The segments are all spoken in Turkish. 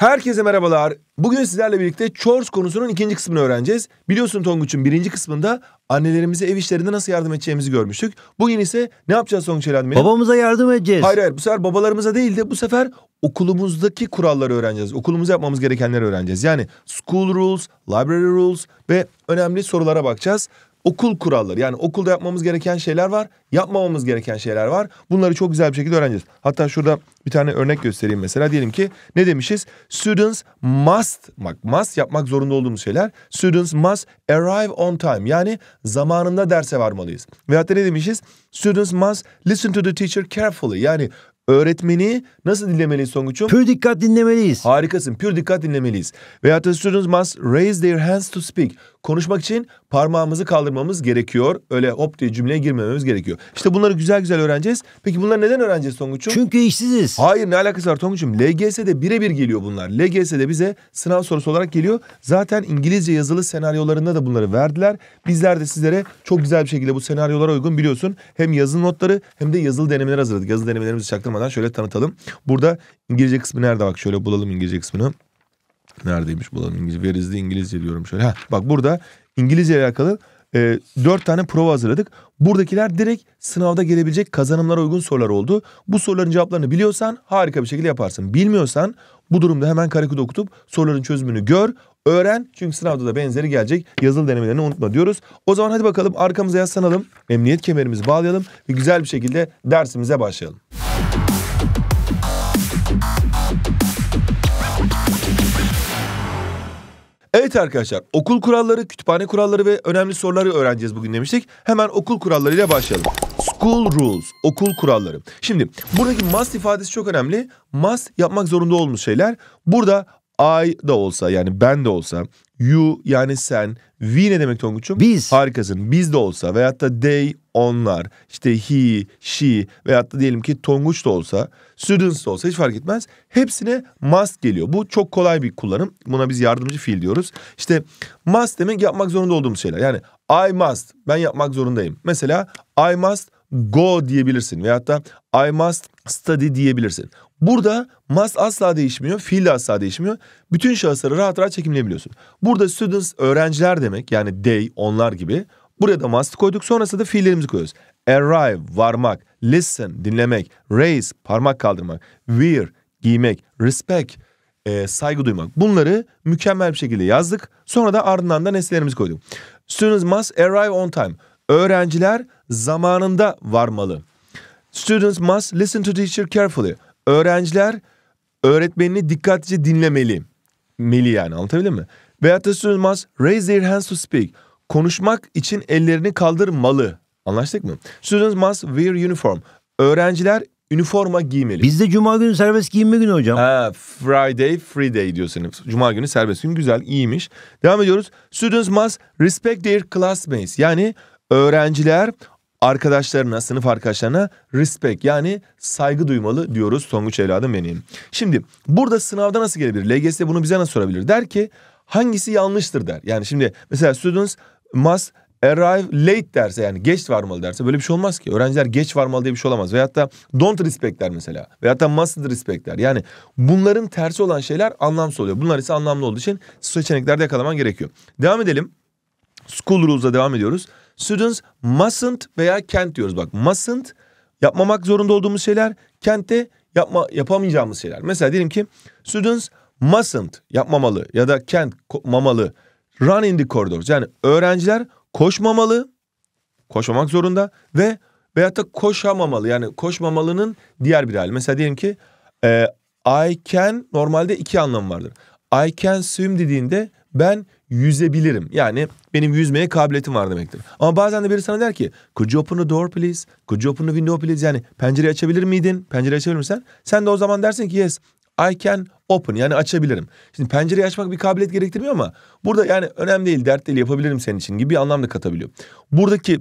Herkese merhabalar. Bugün sizlerle birlikte chores konusunun ikinci kısmını öğreneceğiz. Biliyorsun Tonguç'un birinci kısmında annelerimize ev işlerinde nasıl yardım edeceğimizi görmüştük. Bugün ise ne yapacağız Tonguç Elhan'ım? Babamıza yardım edeceğiz. Hayır hayır bu sefer babalarımıza değil de bu sefer okulumuzdaki kuralları öğreneceğiz. Okulumuzda yapmamız gerekenleri öğreneceğiz. Yani school rules, library rules ve önemli sorulara bakacağız okul kuralları yani okulda yapmamız gereken şeyler var, yapmamamız gereken şeyler var. Bunları çok güzel bir şekilde öğreneceğiz. Hatta şurada bir tane örnek göstereyim mesela. Diyelim ki ne demişiz? Students must, bak must yapmak zorunda olduğumuz şeyler. Students must arrive on time. Yani zamanında derse varmalıyız. Veyahut da ne demişiz? Students must listen to the teacher carefully. Yani öğretmeni nasıl dinlemeliyiz Songuç'um? Pür dikkat dinlemeliyiz. Harikasın. Pür dikkat dinlemeliyiz. Veyahut da students must raise their hands to speak konuşmak için parmağımızı kaldırmamız gerekiyor. Öyle hop diye cümleye girmememiz gerekiyor. İşte bunları güzel güzel öğreneceğiz. Peki bunları neden öğreneceğiz Tonguç'um? Çünkü işsiziz. Hayır ne alakası var Tonguç'um? LGS'de birebir geliyor bunlar. LGS'de bize sınav sorusu olarak geliyor. Zaten İngilizce yazılı senaryolarında da bunları verdiler. Bizler de sizlere çok güzel bir şekilde bu senaryolara uygun biliyorsun. Hem yazılı notları hem de yazılı denemeler hazırladık. Yazılı denemelerimizi çaktırmadan şöyle tanıtalım. Burada İngilizce kısmı nerede bak şöyle bulalım İngilizce kısmını. Neredeymiş bulalım İngilizce. Where is the İngilizce diyorum şöyle. Heh, bak burada İngilizce ile alakalı e, 4 tane prova hazırladık. Buradakiler direkt sınavda gelebilecek kazanımlara uygun sorular oldu. Bu soruların cevaplarını biliyorsan harika bir şekilde yaparsın. Bilmiyorsan bu durumda hemen karaküde okutup soruların çözümünü gör, öğren. Çünkü sınavda da benzeri gelecek. Yazılı denemelerini unutma diyoruz. O zaman hadi bakalım arkamıza yaslanalım. Emniyet kemerimizi bağlayalım ve güzel bir şekilde dersimize başlayalım. Evet arkadaşlar okul kuralları, kütüphane kuralları ve önemli soruları öğreneceğiz bugün demiştik. Hemen okul kurallarıyla başlayalım. School rules, okul kuralları. Şimdi buradaki must ifadesi çok önemli. Must yapmak zorunda olmuş şeyler. Burada I da olsa yani ben de olsa you yani sen we ne demek Tonguç'um? Biz. Harikasın. Biz de olsa veyahut da they onlar işte he, she veyahut da diyelim ki Tonguç da olsa students da olsa hiç fark etmez. Hepsine must geliyor. Bu çok kolay bir kullanım. Buna biz yardımcı fiil diyoruz. İşte must demek yapmak zorunda olduğumuz şeyler. Yani I must ben yapmak zorundayım. Mesela I must go diyebilirsin veyahut da I must study diyebilirsin. Burada must asla değişmiyor, fiil de asla değişmiyor. Bütün şahısları rahat rahat çekimleyebiliyorsun. Burada students öğrenciler demek yani they onlar gibi. Buraya da must koyduk sonrasında da fiillerimizi koyuyoruz. Arrive varmak, listen dinlemek, raise parmak kaldırmak, wear giymek, respect e, saygı duymak. Bunları mükemmel bir şekilde yazdık. Sonra da ardından da nesnelerimizi koyduk. Students must arrive on time. Öğrenciler zamanında varmalı. Students must listen to teacher carefully öğrenciler öğretmenini dikkatlice dinlemeli. Meli yani anlatabildim mi? Veyahut da sözmaz raise their hands to speak. Konuşmak için ellerini kaldırmalı. Anlaştık mı? Students must wear uniform. Öğrenciler üniforma giymeli. Bizde cuma günü serbest giyinme günü hocam. Ha, Friday free day diyorsunuz. Cuma günü serbest gün güzel iyiymiş. Devam ediyoruz. Students must respect their classmates. Yani öğrenciler arkadaşlarına, sınıf arkadaşlarına respect yani saygı duymalı diyoruz Songuç evladım benim. Şimdi burada sınavda nasıl gelebilir? LGS bunu bize nasıl sorabilir? Der ki hangisi yanlıştır der. Yani şimdi mesela students must arrive late derse yani geç varmalı derse böyle bir şey olmaz ki. Öğrenciler geç varmalı diye bir şey olamaz. Veyahut da don't respect der mesela. Veyahut da must respect der. Yani bunların tersi olan şeyler anlamsız oluyor. Bunlar ise anlamlı olduğu için seçeneklerde yakalaman gerekiyor. Devam edelim. School Rules'a devam ediyoruz. Students mustn't veya can't diyoruz bak. Mustn't yapmamak zorunda olduğumuz şeyler. Can't de yapma, yapamayacağımız şeyler. Mesela diyelim ki students mustn't yapmamalı ya da can't mamalı. Run in the corridors yani öğrenciler koşmamalı. Koşmamak zorunda ve veyahut da koşamamalı. Yani koşmamalının diğer bir hali. Mesela diyelim ki e, I can normalde iki anlam vardır. I can swim dediğinde ben yüzebilirim. Yani benim yüzmeye kabiliyetim var demektir. Ama bazen de biri sana der ki could you open the door please? Could you open the window please? Yani pencereyi açabilir miydin? Pencereyi açabilir misin? Sen de o zaman dersin ki yes I can open yani açabilirim. Şimdi pencereyi açmak bir kabiliyet gerektirmiyor ama burada yani önemli değil dert değil yapabilirim senin için gibi bir anlam da katabiliyor. Buradaki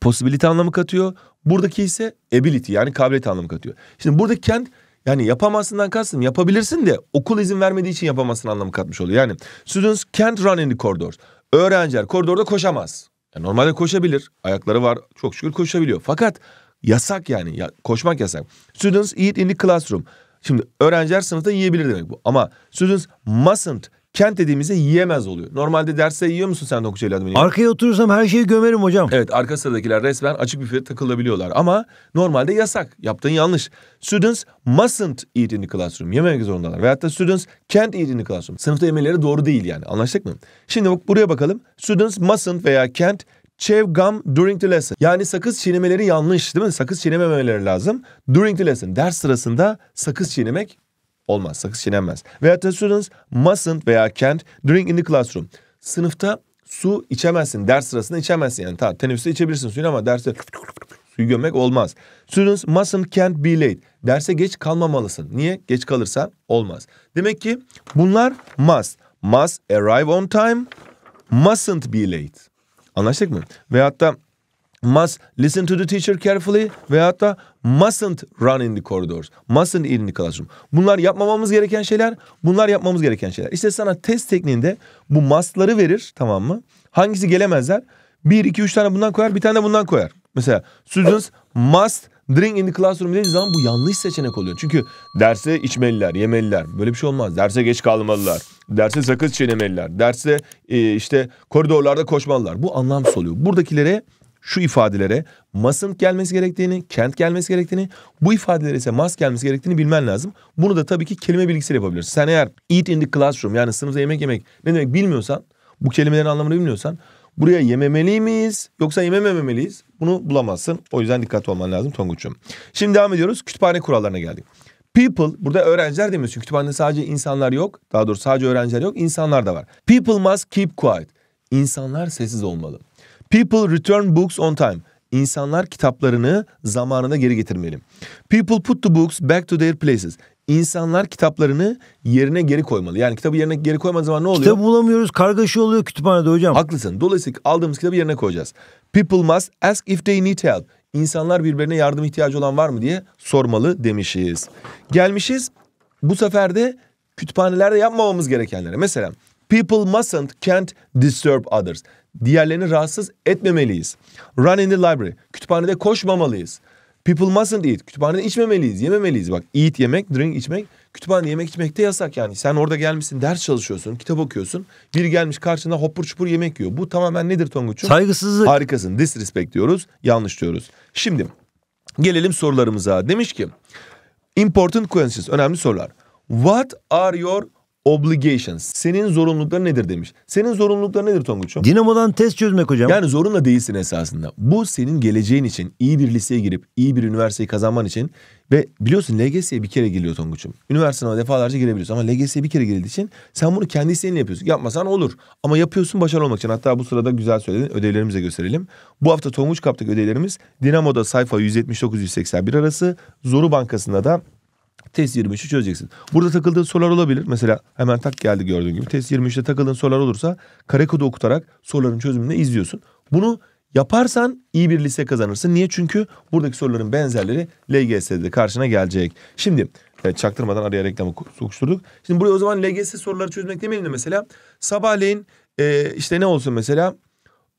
possibility anlamı katıyor. Buradaki ise ability yani kabiliyet anlamı katıyor. Şimdi buradaki kent yani yapamazsından kastım yapabilirsin de okul izin vermediği için yapamazsın anlamı katmış oluyor. Yani students can't run in the corridors. Öğrenciler koridorda koşamaz. Yani normalde koşabilir. Ayakları var. Çok şükür koşabiliyor. Fakat yasak yani. Ya, koşmak yasak. Students eat in the classroom. Şimdi öğrenciler sınıfta yiyebilir demek bu. Ama students mustn't kent dediğimizde yiyemez oluyor. Normalde derste yiyor musun sen dokuz şeyli adımını? Arkaya oturursam her şeyi gömerim hocam. Evet arka sıradakiler resmen açık büfeye takılabiliyorlar. Ama normalde yasak. Yaptığın yanlış. Students mustn't eat in the classroom. Yememek zorundalar. Veyahut da students can't eat in the classroom. Sınıfta yemeleri doğru değil yani. Anlaştık mı? Şimdi bak buraya bakalım. Students mustn't veya can't chew gum during the lesson. Yani sakız çiğnemeleri yanlış değil mi? Sakız çiğnememeleri lazım. During the lesson. Ders sırasında sakız çiğnemek Olmaz, sakız çiğnenmez. Veya the students mustn't veya can't drink in the classroom. Sınıfta su içemezsin. Ders sırasında içemezsin yani. Tamam teneffüste içebilirsin suyu ama derste suyu gömmek olmaz. Students mustn't can't be late. Derse geç kalmamalısın. Niye? Geç kalırsan olmaz. Demek ki bunlar must. Must arrive on time. Mustn't be late. Anlaştık mı? Veyahut da must listen to the teacher carefully veyahut da mustn't run in the corridors, mustn't in the classroom. Bunlar yapmamamız gereken şeyler, bunlar yapmamız gereken şeyler. İşte sana test tekniğinde bu must'ları verir tamam mı? Hangisi gelemezler? Bir, iki, üç tane bundan koyar, bir tane de bundan koyar. Mesela students must drink in the classroom dediği zaman bu yanlış seçenek oluyor. Çünkü derse içmeliler, yemeliler. Böyle bir şey olmaz. Derse geç kalmalılar. Derse sakız çiğnemeliler. Derse e, işte koridorlarda koşmalılar. Bu anlamsız oluyor. Buradakilere şu ifadelere mas'ın gelmesi gerektiğini, kent gelmesi gerektiğini, bu ifadelere ise mas gelmesi gerektiğini bilmen lazım. Bunu da tabii ki kelime bilgisiyle yapabilirsin. Sen eğer eat in the classroom yani sınıfta yemek yemek ne demek bilmiyorsan, bu kelimelerin anlamını bilmiyorsan buraya yememeli miyiz yoksa yemememeliyiz bunu bulamazsın. O yüzden dikkatli olman lazım Tonguç'um. Şimdi devam ediyoruz kütüphane kurallarına geldik. People burada öğrenciler demiyorsun. çünkü kütüphanede sadece insanlar yok. Daha doğrusu sadece öğrenciler yok insanlar da var. People must keep quiet. İnsanlar sessiz olmalı. People return books on time. İnsanlar kitaplarını zamanına geri getirmeli. People put the books back to their places. İnsanlar kitaplarını yerine geri koymalı. Yani kitabı yerine geri koymadığı zaman ne oluyor? Kitabı bulamıyoruz. Kargaşa oluyor kütüphanede hocam. Haklısın. Dolayısıyla aldığımız kitabı yerine koyacağız. People must ask if they need help. İnsanlar birbirine yardım ihtiyacı olan var mı diye sormalı demişiz. Gelmişiz bu sefer de kütüphanelerde yapmamamız gerekenlere. Mesela people mustn't can't disturb others diğerlerini rahatsız etmemeliyiz. Run in the library. Kütüphanede koşmamalıyız. People mustn't eat. Kütüphanede içmemeliyiz, yememeliyiz. Bak eat yemek, drink içmek. kütüphanede yemek içmek de yasak yani. Sen orada gelmişsin, ders çalışıyorsun, kitap okuyorsun. Bir gelmiş karşına hopur çupur yemek yiyor. Bu tamamen nedir Tonguç'um? Saygısızlık. Harikasın. Disrespect diyoruz, yanlış diyoruz. Şimdi gelelim sorularımıza. Demiş ki, important questions, önemli sorular. What are your obligations. Senin zorunlulukların nedir demiş. Senin zorunlulukların nedir Tonguç'um? Dinamo'dan test çözmek hocam. Yani zorunda değilsin esasında. Bu senin geleceğin için iyi bir liseye girip iyi bir üniversiteyi kazanman için ve biliyorsun LGS'ye bir kere giriliyor Tonguç'um. Üniversiteye defalarca girebiliyorsun ama LGS'ye bir kere girildiği için sen bunu kendi isteğinle yapıyorsun. Yapmasan olur ama yapıyorsun başarılı olmak için. Hatta bu sırada güzel söyledin ödevlerimizi de gösterelim. Bu hafta Tonguç Kap'taki ödevlerimiz Dinamo'da sayfa 179-181 arası, Zoru Bankası'nda da Test 23'ü çözeceksin. Burada takıldığın sorular olabilir. Mesela hemen tak geldi gördüğün gibi. Test 23'te takıldığın sorular olursa kare kodu okutarak soruların çözümünü izliyorsun. Bunu yaparsan iyi bir lise kazanırsın. Niye? Çünkü buradaki soruların benzerleri LGS'de karşına gelecek. Şimdi Evet çaktırmadan araya reklamı sokuşturduk. Şimdi buraya o zaman LGS soruları çözmek demeyelim de mesela sabahleyin e, işte ne olsun mesela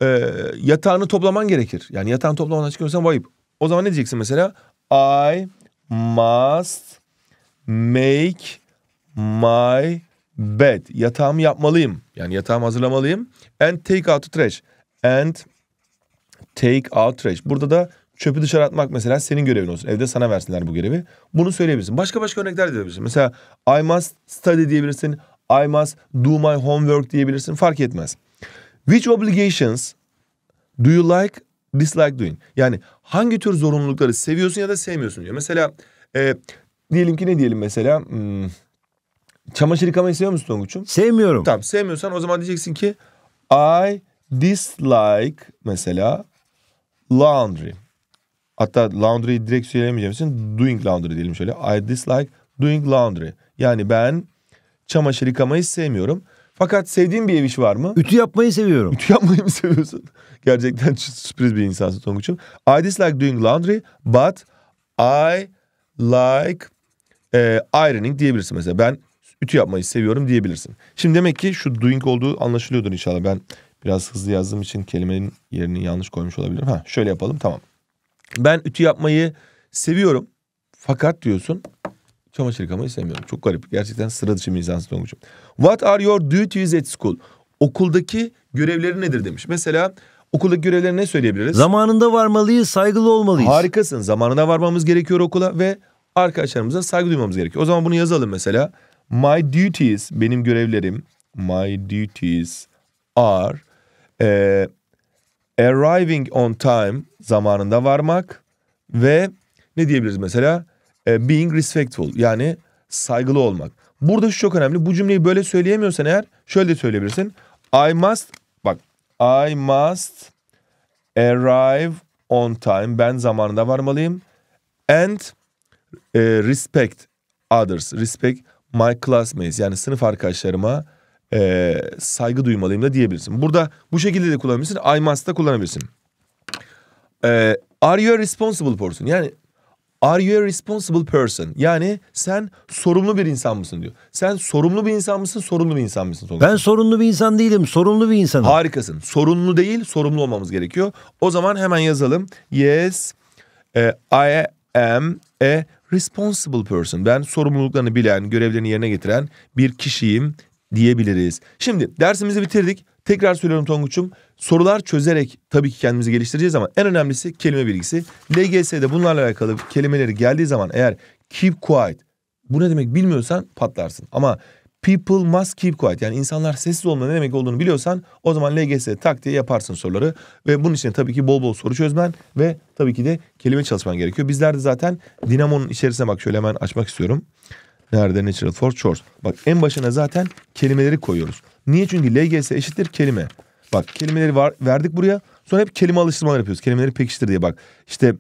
e, yatağını toplaman gerekir. Yani yatağını toplamadan çıkıyorsan vayıp. O zaman ne diyeceksin mesela? I must make my bed. Yatağımı yapmalıyım. Yani yatağımı hazırlamalıyım. And take out the trash. And take out trash. Burada da çöpü dışarı atmak mesela senin görevin olsun. Evde sana versinler bu görevi. Bunu söyleyebilirsin. Başka başka örnekler de verebilirsin. Mesela I must study diyebilirsin. I must do my homework diyebilirsin. Fark etmez. Which obligations do you like, dislike doing? Yani hangi tür zorunlulukları seviyorsun ya da sevmiyorsun diyor. Mesela e, diyelim ki ne diyelim mesela? Hmm, çamaşır yıkamayı seviyor musun Tonguç'um? Sevmiyorum. Tamam sevmiyorsan o zaman diyeceksin ki I dislike mesela laundry. Hatta laundry direkt söylemeyeceğim için doing laundry diyelim şöyle. I dislike doing laundry. Yani ben çamaşır yıkamayı sevmiyorum. Fakat sevdiğin bir ev işi var mı? Ütü yapmayı seviyorum. Ütü yapmayı mı seviyorsun? Gerçekten sürpriz bir insansın Tonguç'um. I dislike doing laundry but I like e, ironing diyebilirsin mesela. Ben ütü yapmayı seviyorum diyebilirsin. Şimdi demek ki şu doing olduğu anlaşılıyordur inşallah. Ben biraz hızlı yazdığım için kelimenin yerini yanlış koymuş olabilirim. Ha şöyle yapalım tamam. Ben ütü yapmayı seviyorum. Fakat diyorsun çamaşır yıkamayı sevmiyorum. Çok garip. Gerçekten sıra dışı bir insansın Tonguç'um. What are your duties at school? Okuldaki görevleri nedir demiş. Mesela Okulda görevlerine ne söyleyebiliriz? Zamanında varmalıyız, saygılı olmalıyız. Harikasın. Zamanında varmamız gerekiyor okula ve arkadaşlarımıza saygı duymamız gerekiyor. O zaman bunu yazalım mesela. My duties, benim görevlerim. My duties are e, arriving on time, zamanında varmak ve ne diyebiliriz mesela? E, being respectful, yani saygılı olmak. Burada şu çok önemli. Bu cümleyi böyle söyleyemiyorsan eğer şöyle söyleyebilirsin. I must I must arrive on time. Ben zamanında varmalıyım. And e, respect others. Respect my classmates. Yani sınıf arkadaşlarıma e, saygı duymalıyım da diyebilirsin. Burada bu şekilde de kullanabilirsin. I must da kullanabilirsin. E, are you a responsible person? Yani Are you a responsible person? Yani sen sorumlu bir insan mısın diyor. Sen sorumlu bir insan mısın, sorumlu bir insan mısın? Sonuçta? Ben sorumlu bir insan değilim, sorumlu bir insanım. Harikasın. Sorumlu değil, sorumlu olmamız gerekiyor. O zaman hemen yazalım. Yes, e, I am a responsible person. Ben sorumluluklarını bilen, görevlerini yerine getiren bir kişiyim diyebiliriz. Şimdi dersimizi bitirdik. Tekrar söylüyorum Tonguç'um sorular çözerek tabii ki kendimizi geliştireceğiz ama en önemlisi kelime bilgisi. LGS'de bunlarla alakalı kelimeleri geldiği zaman eğer keep quiet bu ne demek bilmiyorsan patlarsın. Ama people must keep quiet yani insanlar sessiz olma ne demek olduğunu biliyorsan o zaman LGS taktiği yaparsın soruları. Ve bunun için tabii ki bol bol soru çözmen ve tabii ki de kelime çalışman gerekiyor. Bizler de zaten Dinamo'nun içerisine bak şöyle hemen açmak istiyorum. Nerede natural for chores. Bak en başına zaten kelimeleri koyuyoruz. Niye? Çünkü LGS eşittir kelime. Bak kelimeleri var, verdik buraya. Sonra hep kelime alıştırmalar yapıyoruz. Kelimeleri pekiştir diye bak. İşte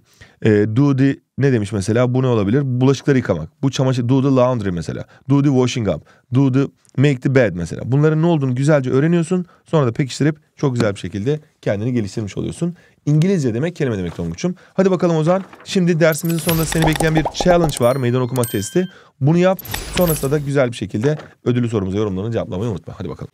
e, do the ne demiş mesela? Bu ne olabilir? Bulaşıkları yıkamak. Bu çamaşır. Do the laundry mesela. Do the washing up. Do the make the bed mesela. Bunların ne olduğunu güzelce öğreniyorsun. Sonra da pekiştirip çok güzel bir şekilde kendini geliştirmiş oluyorsun. İngilizce demek kelime demek Tonguç'um. Hadi bakalım Ozan. Şimdi dersimizin sonunda seni bekleyen bir challenge var. Meydan okuma testi. Bunu yap. Sonrasında da güzel bir şekilde ödülü sorumuza yorumlarını cevaplamayı unutma. Hadi bakalım.